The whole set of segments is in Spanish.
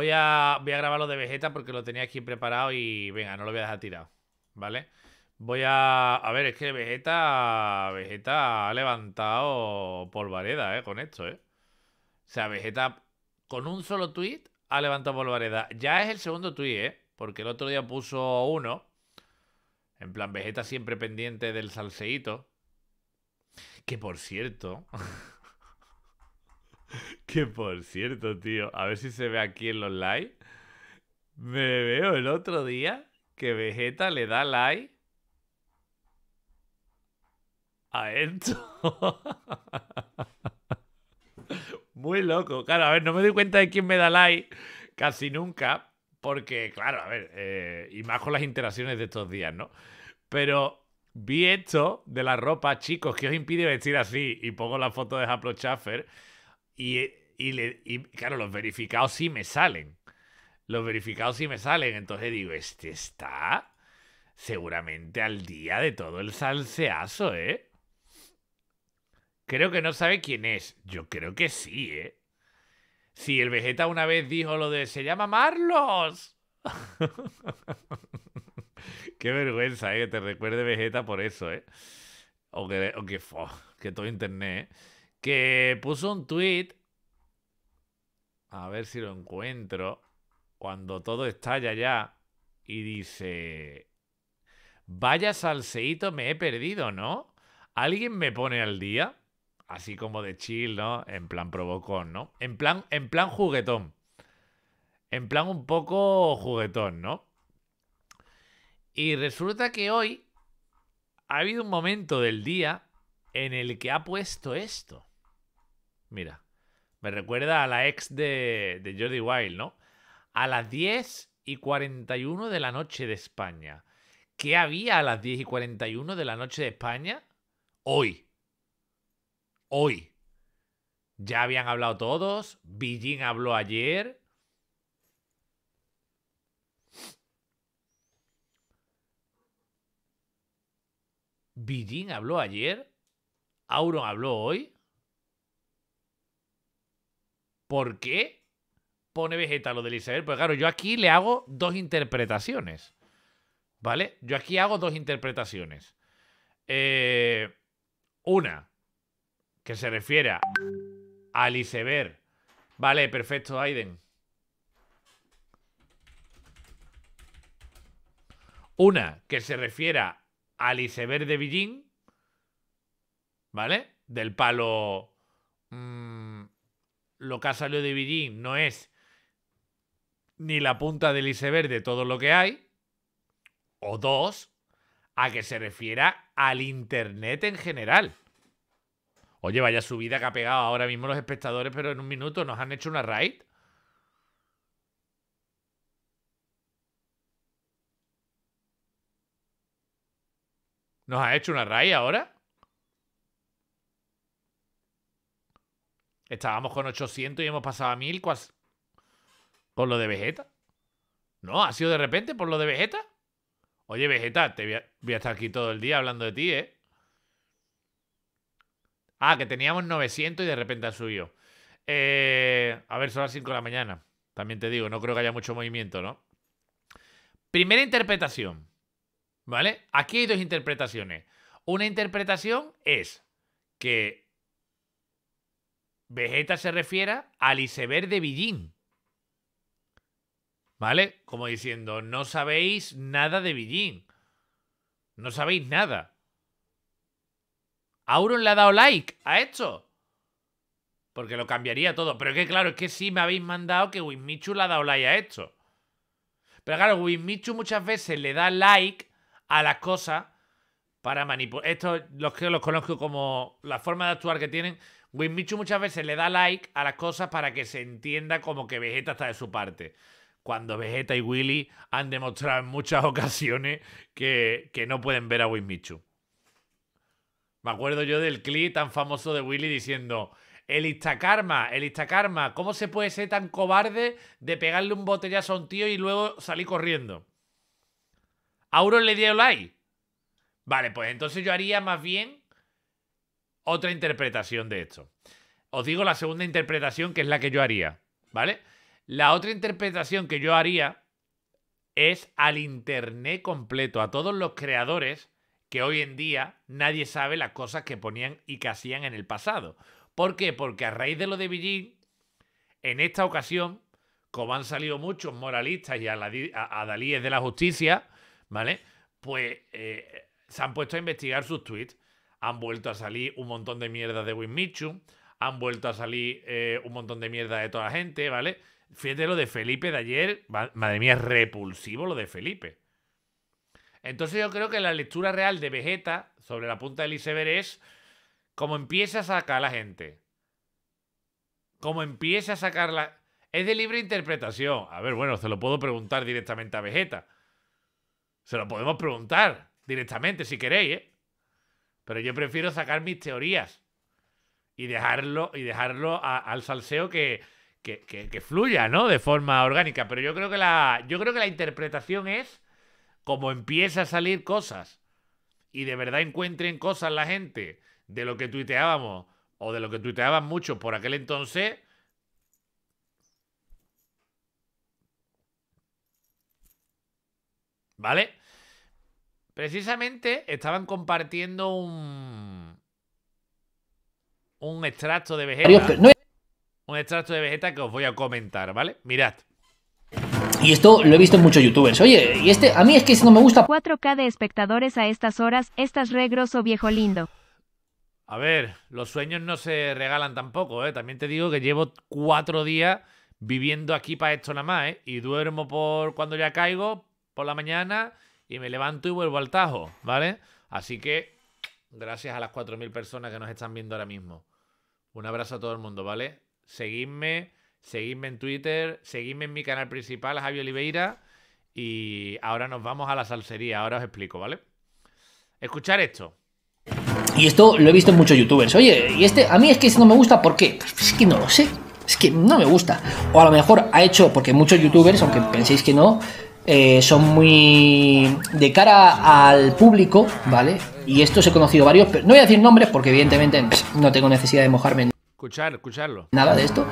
Voy a, grabar lo de Vegeta porque lo tenía aquí preparado y venga, no lo voy a dejar tirado. ¿Vale? Voy a... A ver, es que Vegeta... Vegeta ha levantado polvareda, ¿eh? Con esto, ¿eh? O sea, Vegeta con un solo tweet ha levantado polvareda. Ya es el segundo tweet, ¿eh? Porque el otro día puso uno. En plan, Vegeta siempre pendiente del salseíto. Que por cierto... Que por cierto, tío, a ver si se ve aquí en los likes. Me veo el otro día que Vegeta le da like a esto. Muy loco. Claro, a ver, no me doy cuenta de quién me da like casi nunca. Porque, claro, a ver, eh, y más con las interacciones de estos días, ¿no? Pero vi esto de la ropa, chicos, que os impide vestir así. Y pongo la foto de Haplo Schaffer. Y y, claro, los verificados sí me salen. Los verificados sí me salen. Entonces digo, este está seguramente al día de todo el salseazo, ¿eh? Creo que no sabe quién es. Yo creo que sí, ¿eh? Si el Vegeta una vez dijo lo de se llama Marlos. Qué vergüenza, ¿eh? Que te recuerde Vegeta por eso, ¿eh? O que, o que, que todo internet, ¿eh? Que puso un tweet a ver si lo encuentro. Cuando todo estalla ya. Y dice... Vaya salseíto me he perdido, ¿no? ¿Alguien me pone al día? Así como de chill, ¿no? En plan provocón, ¿no? En plan, en plan juguetón. En plan un poco juguetón, ¿no? Y resulta que hoy ha habido un momento del día en el que ha puesto esto. Mira. Me recuerda a la ex de, de Jordi Wild, ¿no? A las 10 y 41 de la noche de España. ¿Qué había a las 10 y 41 de la noche de España? Hoy. Hoy. Ya habían hablado todos. Beijing habló ayer. Beijing habló ayer. Auron habló hoy. ¿Por qué pone Vegeta lo de iceberg? Pues claro, yo aquí le hago dos interpretaciones. ¿Vale? Yo aquí hago dos interpretaciones. Eh, una, que se refiera a iceberg. Vale, perfecto, Aiden. Una, que se refiera a iceberg de Beijing. ¿Vale? Del palo... Mm, lo que ha salido de Beijing no es ni la punta del iceberg de todo lo que hay. O dos, a que se refiera al Internet en general. Oye, vaya subida que ha pegado ahora mismo los espectadores, pero en un minuto nos han hecho una raid. ¿Nos ha hecho una raid ahora? Estábamos con 800 y hemos pasado a 1000 ¿Por con lo de Vegeta. No, ha sido de repente por lo de Vegeta. Oye, Vegeta, te voy a, estar aquí todo el día hablando de ti, ¿eh? Ah, que teníamos 900 y de repente ha subido. Eh, a ver, son las 5 de la mañana. También te digo, no creo que haya mucho movimiento, ¿no? Primera interpretación. ¿Vale? Aquí hay dos interpretaciones. Una interpretación es que Vegeta se refiere al iceberg de Beijing. ¿Vale? Como diciendo, no sabéis nada de Villín. No sabéis nada. Auron le ha dado like a esto. Porque lo cambiaría todo. Pero es que claro, es que sí me habéis mandado que Wismichu le ha dado like a esto. Pero claro, Wismichu muchas veces le da like a las cosas para manipular. Estos los que los conozco como la forma de actuar que tienen Winmichu muchas veces le da like a las cosas para que se entienda como que Vegeta está de su parte. Cuando Vegeta y Willy han demostrado en muchas ocasiones que, que no pueden ver a Winmichu. Me acuerdo yo del clip tan famoso de Willy diciendo: El Instakarma, el Instakarma, ¿cómo se puede ser tan cobarde de pegarle un botellazo a un tío y luego salir corriendo? Auron le dio like. Vale, pues entonces yo haría más bien otra interpretación de esto. Os digo la segunda interpretación que es la que yo haría, ¿vale? La otra interpretación que yo haría es al Internet completo, a todos los creadores que hoy en día nadie sabe las cosas que ponían y que hacían en el pasado. ¿Por qué? Porque a raíz de lo de Beijing, en esta ocasión, como han salido muchos moralistas y a Es de la justicia, ¿vale? Pues eh, se han puesto a investigar sus tweets han vuelto a salir un montón de mierda de Michu. han vuelto a salir eh, un montón de mierda de toda la gente, ¿vale? Fíjate lo de Felipe de ayer, madre mía, es repulsivo lo de Felipe. Entonces yo creo que la lectura real de Vegeta sobre la punta del iceberg es cómo empieza a sacar a la gente. Como empieza a sacar la... Es de libre interpretación. A ver, bueno, se lo puedo preguntar directamente a Vegeta. Se lo podemos preguntar directamente si queréis, ¿eh? Pero yo prefiero sacar mis teorías y dejarlo, y dejarlo al salseo que, fluya, ¿no? De forma orgánica. Pero yo creo que la, yo creo que la interpretación es como empieza a salir cosas y de verdad encuentren cosas la gente de lo que tuiteábamos o de lo que tuiteaban mucho por aquel entonces. ¿Vale? Precisamente estaban compartiendo un. Un extracto de Vegeta. Un extracto de Vegeta que os voy a comentar, ¿vale? Mirad. Y esto lo he visto en muchos youtubers. Oye, y este, a mí es que este no me gusta. 4K de espectadores a estas horas, estás regroso oh viejo lindo. A ver, los sueños no se regalan tampoco, ¿eh? También te digo que llevo cuatro días viviendo aquí para esto nada más, ¿eh? Y duermo por cuando ya caigo, por la mañana, y me levanto y vuelvo al tajo, ¿vale? Así que gracias a las 4.000 personas que nos están viendo ahora mismo. Un abrazo a todo el mundo, ¿vale? Seguidme, seguidme en Twitter, seguidme en mi canal principal, Javi Oliveira. Y ahora nos vamos a la salsería, ahora os explico, ¿vale? Escuchar esto. Y esto lo he visto en muchos youtubers. Oye, y este, a mí es que este no me gusta, ¿por qué? Pues es que no lo sé. Es que no me gusta. O a lo mejor ha hecho, porque muchos youtubers, aunque penséis que no, eh, son muy de cara al público, ¿vale? Y estos he conocido varios, pero no voy a decir nombres porque evidentemente no tengo necesidad de mojarme en Escuchar, escucharlo. nada de esto.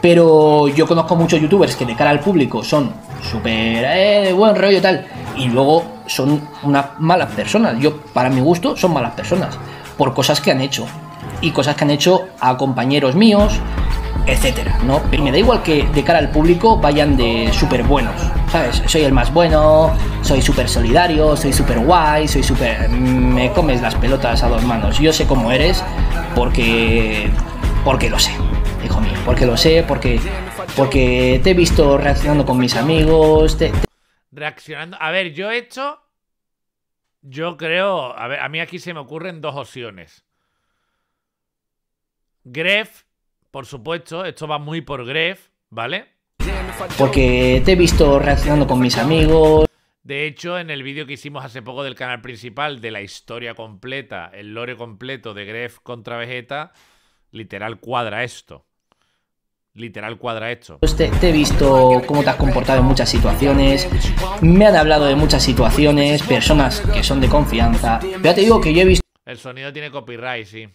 Pero yo conozco muchos youtubers que de cara al público son súper eh, buen rollo tal. Y luego son unas malas personas. Yo, para mi gusto, son malas personas. Por cosas que han hecho. Y cosas que han hecho a compañeros míos, etcétera, ¿no? Pero me da igual que de cara al público vayan de súper buenos. Soy el más bueno, soy súper solidario, soy súper guay, soy súper... Mm, me comes las pelotas a dos manos. Yo sé cómo eres porque... porque lo sé, hijo mío. Porque lo sé, porque... porque te he visto reaccionando con mis amigos, Reaccionando... A ver, yo he hecho... Yo creo... A ver, a mí aquí se me ocurren dos opciones. Gref, por supuesto, esto va muy por Gref, ¿vale? porque te he visto reaccionando con mis amigos. De hecho, en el vídeo que hicimos hace poco del canal principal de la historia completa, el lore completo de Gref contra Vegeta, literal cuadra esto. Literal cuadra esto. Pues te, he visto cómo te has comportado en muchas situaciones, me han hablado de muchas situaciones, personas que son de confianza. Ya te digo que yo he visto... El sonido tiene copyright, sí.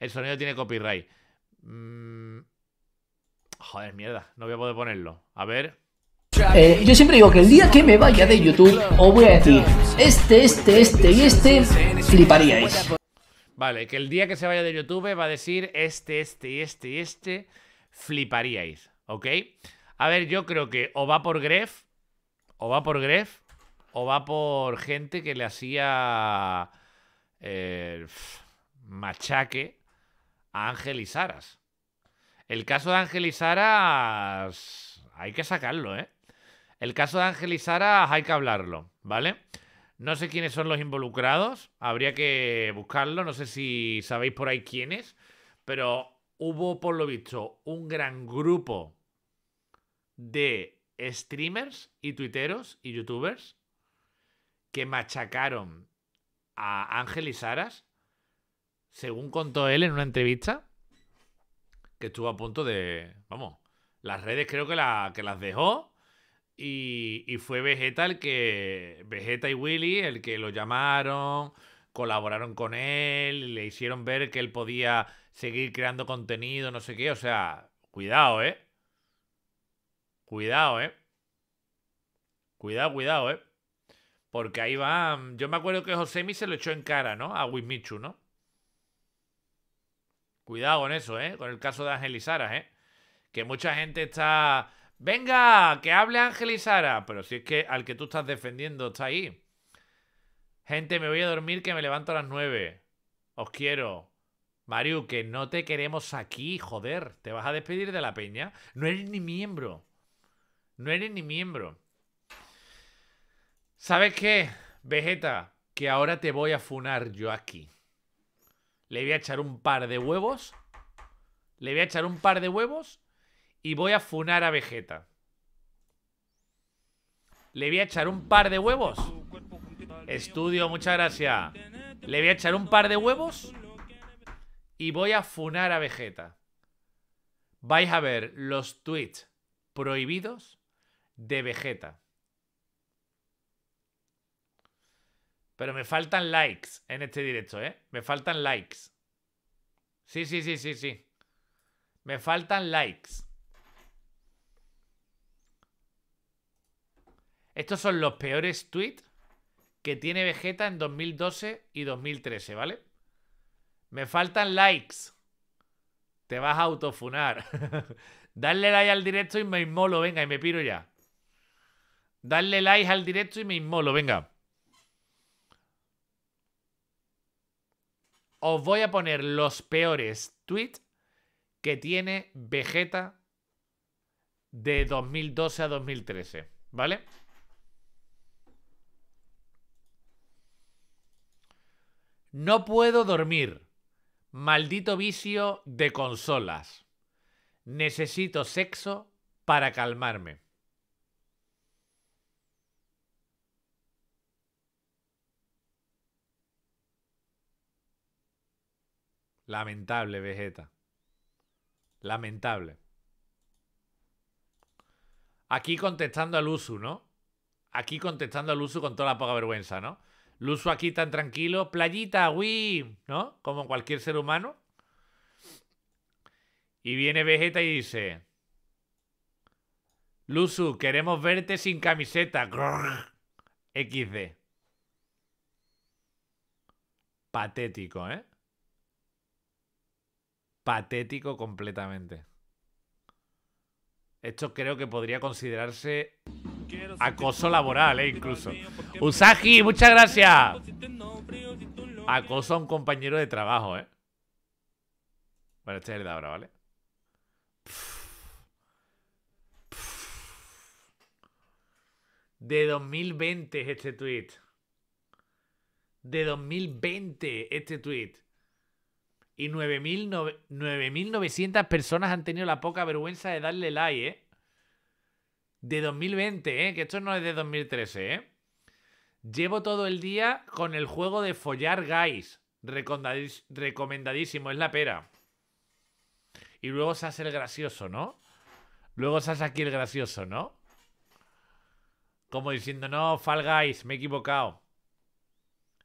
El sonido tiene copyright. Mm, Joder, mierda, no voy a poder ponerlo. A ver. Eh, yo siempre digo que el día que me vaya de YouTube os voy a decir este, este, este y este, fliparíais. Vale, que el día que se vaya de YouTube va a decir este, este y este y este, fliparíais, ¿ok? A ver, yo creo que o va por Gref, o va por Gref, o va por gente que le hacía eh, machaque a Ángel y Saras. El caso de Ángel y Sara hay que sacarlo, ¿eh? El caso de Ángel y Sara hay que hablarlo, ¿vale? No sé quiénes son los involucrados, habría que buscarlo, no sé si sabéis por ahí quiénes, pero hubo por lo visto un gran grupo de streamers y tuiteros y youtubers que machacaron a Ángel y Saras, según contó él en una entrevista, que estuvo a punto de. Vamos, las redes creo que, las dejó. Y, fue Vegeta el que. Vegeta y Willy el que lo llamaron, colaboraron con él, le hicieron ver que él podía seguir creando contenido, no sé qué. O sea, cuidado, ¿eh? Cuidado, ¿eh? Cuidado, cuidado, ¿eh? Porque ahí va. Yo me acuerdo que Josemi se lo echó en cara, ¿no? A Wismichu, ¿no? Cuidado con eso, ¿eh? Con el caso de Ángel y Sara, ¿eh? Que mucha gente está... Venga, que hable Ángel y Sara. Pero si es que al que tú estás defendiendo está ahí. Gente, me voy a dormir que me levanto a las nueve. Os quiero. Mario, que no te queremos aquí, joder. ¿Te vas a despedir de la peña? No eres ni miembro. No eres ni miembro. ¿Sabes qué, Vegeta? Que ahora te voy a funar yo aquí. Le voy a echar un par de huevos. Le voy a echar un par de huevos y voy a funar a Vegeta. Le voy a echar un par de huevos. Estudio, muchas gracias. Le voy a echar un par de huevos y voy a funar a Vegeta. Vais a ver los tweets prohibidos de Vegeta. Pero me faltan likes en este directo, ¿eh? Me faltan likes. Sí, sí, sí, sí, sí. Me faltan likes. Estos son los peores tweets que tiene Vegeta en 2012 y 2013, ¿vale? Me faltan likes. Te vas a autofunar. Dale like al directo y me inmolo, venga, y me piro ya. Dale like al directo y me inmolo, venga. os voy a poner los peores tweets que tiene Vegeta de 2012 a 2013, ¿vale? No puedo dormir. Maldito vicio de consolas. Necesito sexo para calmarme. Lamentable, Vegeta. Lamentable. Aquí contestando a Luzu, ¿no? Aquí contestando a Luzu con toda la poca vergüenza, ¿no? Luso aquí tan tranquilo, playita, uy, ¿no? Como cualquier ser humano. Y viene Vegeta y dice: Luzu, queremos verte sin camiseta. XD. Patético, ¿eh? patético completamente. Esto creo que podría considerarse acoso laboral, eh, incluso. Usagi, muchas gracias. Acoso a un compañero de trabajo, eh. Bueno, este es el de ahora, ¿vale? De 2020 es este tweet. De 2020 este tweet. Y 9.900 personas han tenido la poca vergüenza de darle like, ¿eh? De 2020, ¿eh? Que esto no es de 2013, ¿eh? Llevo todo el día con el juego de follar guys. Recomendadísimo, es la pera. Y luego se hace el gracioso, ¿no? Luego se hace aquí el gracioso, ¿no? Como diciendo, no, Fall Guys, me he equivocado.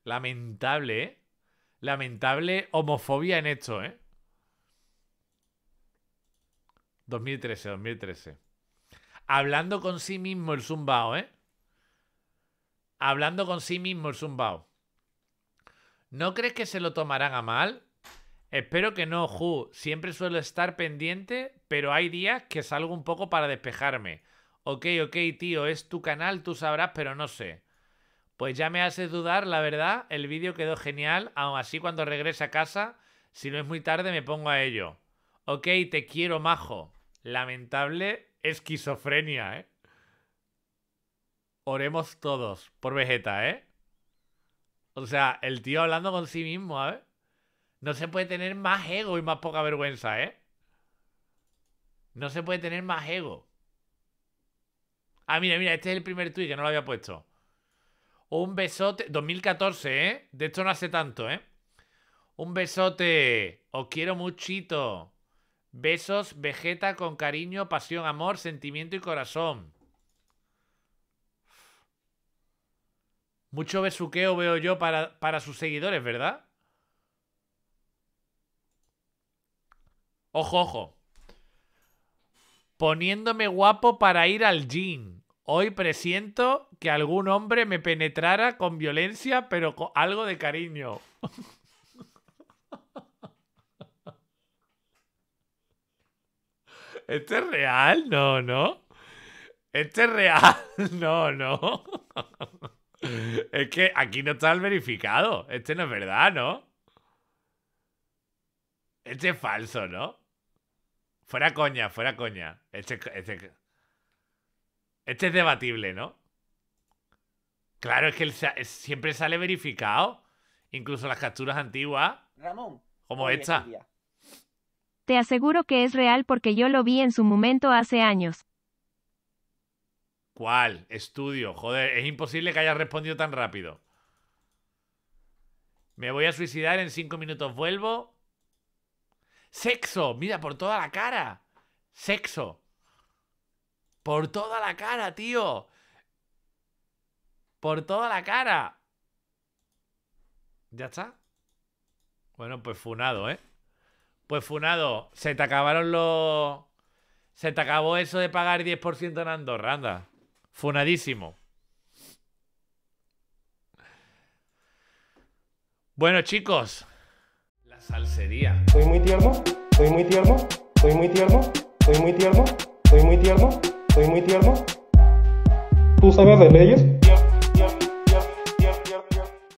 Lamentable, ¿eh? lamentable homofobia en esto, ¿eh? 2013, 2013. Hablando con sí mismo el zumbao, ¿eh? Hablando con sí mismo el zumbao. ¿No crees que se lo tomarán a mal? Espero que no, Ju. Siempre suelo estar pendiente, pero hay días que salgo un poco para despejarme. Ok, ok, tío, es tu canal, tú sabrás, pero no sé. Pues ya me haces dudar, la verdad, el vídeo quedó genial, aún así cuando regrese a casa, si no es muy tarde me pongo a ello. Ok, te quiero, majo. Lamentable esquizofrenia, ¿eh? Oremos todos por Vegeta, ¿eh? O sea, el tío hablando con sí mismo, ¿eh? No se puede tener más ego y más poca vergüenza, ¿eh? No se puede tener más ego. Ah, mira, mira, este es el primer tuit que no lo había puesto. Un besote. 2014, ¿eh? De hecho no hace tanto, ¿eh? Un besote. Os quiero muchito. Besos, Vegeta, con cariño, pasión, amor, sentimiento y corazón. Mucho besuqueo veo yo para, sus seguidores, ¿verdad? Ojo, ojo. Poniéndome guapo para ir al gym. Hoy presiento que algún hombre me penetrara con violencia, pero con algo de cariño. ¿Este es real? No, no. ¿Este es real? No, no. Es que aquí no está el verificado. Este no es verdad, ¿no? Este es falso, ¿no? Fuera coña, fuera coña. Este, es... Este este es debatible, ¿no? Claro, es que siempre sale verificado. Incluso las capturas antiguas. Ramón. Como esta. Te aseguro que es real porque yo lo vi en su momento hace años. ¿Cuál? Estudio. Joder, es imposible que haya respondido tan rápido. Me voy a suicidar, en cinco minutos vuelvo. Sexo. Mira, por toda la cara. Sexo. Por toda la cara, tío. Por toda la cara. ¿Ya está? Bueno, pues funado, ¿eh? Pues funado. Se te acabaron los... Se te acabó eso de pagar 10% en Andorra, Funadísimo. Bueno, chicos. La salsería. Soy muy tierno, soy muy tierno, soy muy tierno, soy muy tierno, soy muy tierno. ¿Soy muy tierno? ¿Tú sabes de leyes?